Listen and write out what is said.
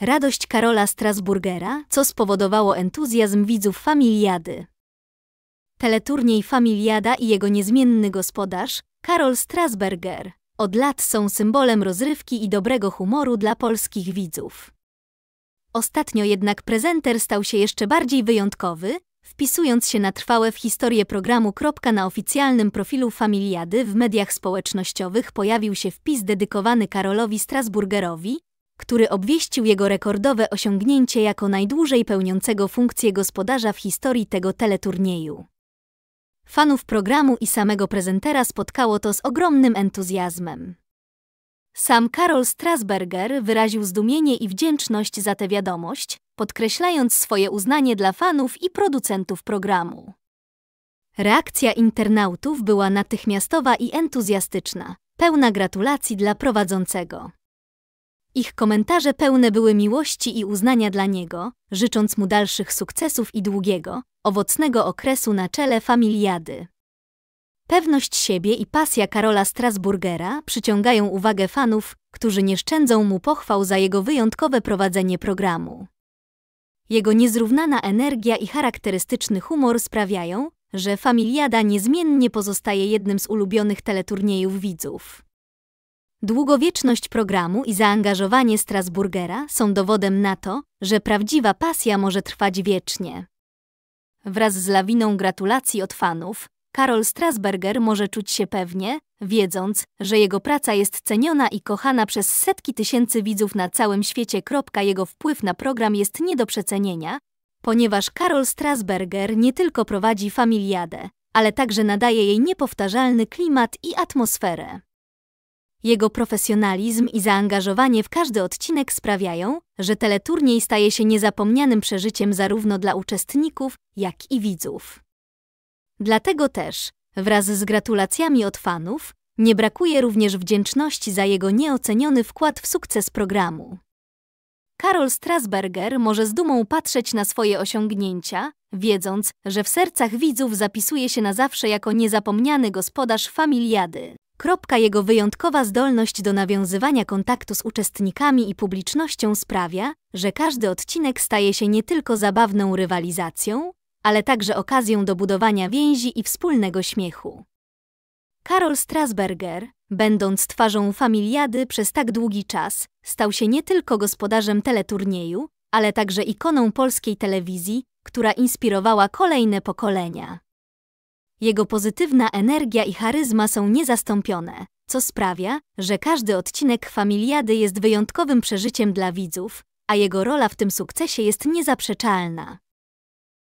Radość Karola Strasburgera, co spowodowało entuzjazm widzów Familiady. Teleturniej Familiada i jego niezmienny gospodarz, Karol Strasberger, od lat są symbolem rozrywki i dobrego humoru dla polskich widzów. Ostatnio jednak prezenter stał się jeszcze bardziej wyjątkowy, wpisując się na trwałe w historię programu. Na oficjalnym profilu Familiady w mediach społecznościowych pojawił się wpis dedykowany Karolowi Strasburgerowi, który obwieścił jego rekordowe osiągnięcie jako najdłużej pełniącego funkcję gospodarza w historii tego teleturnieju. Fanów programu i samego prezentera spotkało to z ogromnym entuzjazmem. Sam Karol Strasberger wyraził zdumienie i wdzięczność za tę wiadomość, podkreślając swoje uznanie dla fanów i producentów programu. Reakcja internautów była natychmiastowa i entuzjastyczna, pełna gratulacji dla prowadzącego. Ich komentarze pełne były miłości i uznania dla niego, życząc mu dalszych sukcesów i długiego, owocnego okresu na czele familiady. Pewność siebie i pasja Karola Strasburgera przyciągają uwagę fanów, którzy nie szczędzą mu pochwał za jego wyjątkowe prowadzenie programu. Jego niezrównana energia i charakterystyczny humor sprawiają, że Familiada niezmiennie pozostaje jednym z ulubionych teleturniejów widzów. Długowieczność programu i zaangażowanie Strasburgera są dowodem na to, że prawdziwa pasja może trwać wiecznie. Wraz z lawiną gratulacji od fanów, Karol Strasberger może czuć się pewnie, wiedząc, że jego praca jest ceniona i kochana przez setki tysięcy widzów na całym świecie. Jego wpływ na program jest nie do przecenienia, ponieważ Karol Strasberger nie tylko prowadzi familiadę, ale także nadaje jej niepowtarzalny klimat i atmosferę. Jego profesjonalizm i zaangażowanie w każdy odcinek sprawiają, że teleturniej staje się niezapomnianym przeżyciem zarówno dla uczestników, jak i widzów. Dlatego też, wraz z gratulacjami od fanów, nie brakuje również wdzięczności za jego nieoceniony wkład w sukces programu. Karol Strasberger może z dumą patrzeć na swoje osiągnięcia, wiedząc, że w sercach widzów zapisuje się na zawsze jako niezapomniany gospodarz familiady. Kropka jego wyjątkowa zdolność do nawiązywania kontaktu z uczestnikami i publicznością sprawia, że każdy odcinek staje się nie tylko zabawną rywalizacją, ale także okazją do budowania więzi i wspólnego śmiechu. Karol Strasberger, będąc twarzą familiady przez tak długi czas, stał się nie tylko gospodarzem teleturnieju, ale także ikoną polskiej telewizji, która inspirowała kolejne pokolenia. Jego pozytywna energia i charyzma są niezastąpione, co sprawia, że każdy odcinek Familiady jest wyjątkowym przeżyciem dla widzów, a jego rola w tym sukcesie jest niezaprzeczalna.